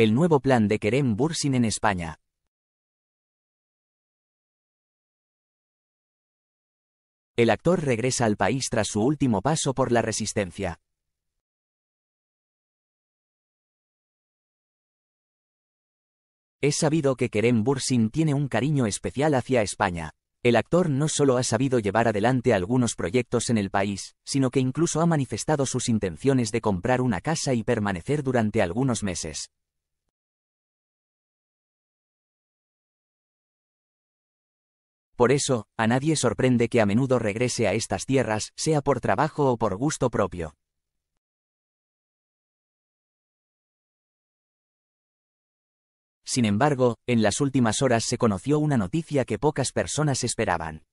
El nuevo plan de Kerem Bursin en España. El actor regresa al país tras su último paso por la resistencia. Es sabido que Kerem Bursin tiene un cariño especial hacia España. El actor no solo ha sabido llevar adelante algunos proyectos en el país, sino que incluso ha manifestado sus intenciones de comprar una casa y permanecer durante algunos meses. Por eso, a nadie sorprende que a menudo regrese a estas tierras, sea por trabajo o por gusto propio. Sin embargo, en las últimas horas se conoció una noticia que pocas personas esperaban.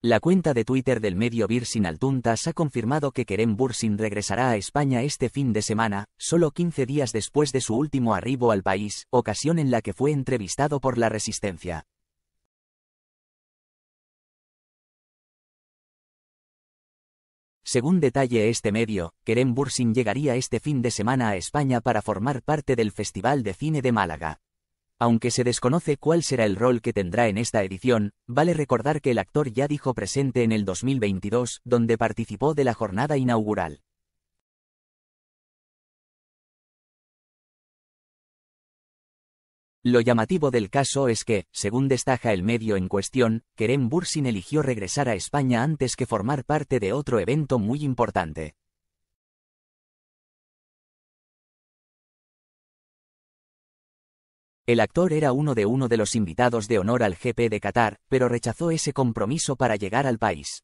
La cuenta de Twitter del medio Birsin Altuntas ha confirmado que Kerem Bursin regresará a España este fin de semana, solo 15 días después de su último arribo al país, ocasión en la que fue entrevistado por la Resistencia. Según detalle este medio, Kerem Bursin llegaría este fin de semana a España para formar parte del Festival de Cine de Málaga. Aunque se desconoce cuál será el rol que tendrá en esta edición, vale recordar que el actor ya dijo presente en el 2022, donde participó de la jornada inaugural. Lo llamativo del caso es que, según destaca el medio en cuestión, Kerem Bursin eligió regresar a España antes que formar parte de otro evento muy importante. El actor era uno de uno de los invitados de honor al GP de Qatar, pero rechazó ese compromiso para llegar al país.